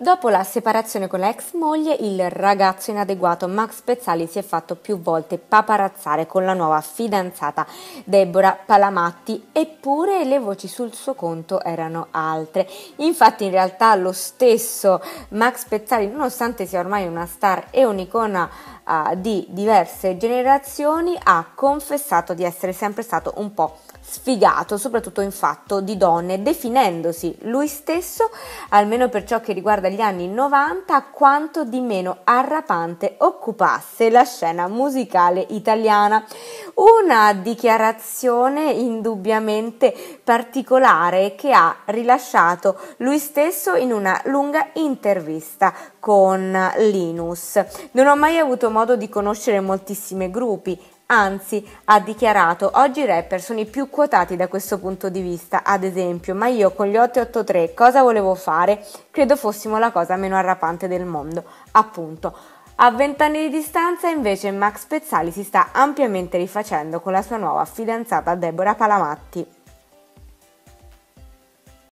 Dopo la separazione con la ex moglie, il ragazzo inadeguato Max Pezzali si è fatto più volte paparazzare con la nuova fidanzata Deborah Palamatti, eppure le voci sul suo conto erano altre. Infatti in realtà lo stesso Max Pezzali, nonostante sia ormai una star e un'icona uh, di diverse generazioni, ha confessato di essere sempre stato un po' sfigato, soprattutto in fatto di donne, definendosi lui stesso, almeno per ciò che riguarda dagli anni 90 quanto di meno arrapante occupasse la scena musicale italiana. Una dichiarazione indubbiamente particolare che ha rilasciato lui stesso in una lunga intervista con Linus. Non ho mai avuto modo di conoscere moltissimi gruppi, Anzi, ha dichiarato, oggi i rapper sono i più quotati da questo punto di vista, ad esempio, ma io con gli 883 cosa volevo fare? Credo fossimo la cosa meno arrapante del mondo. Appunto. A vent'anni di distanza invece Max Pezzali si sta ampiamente rifacendo con la sua nuova fidanzata Deborah Palamatti.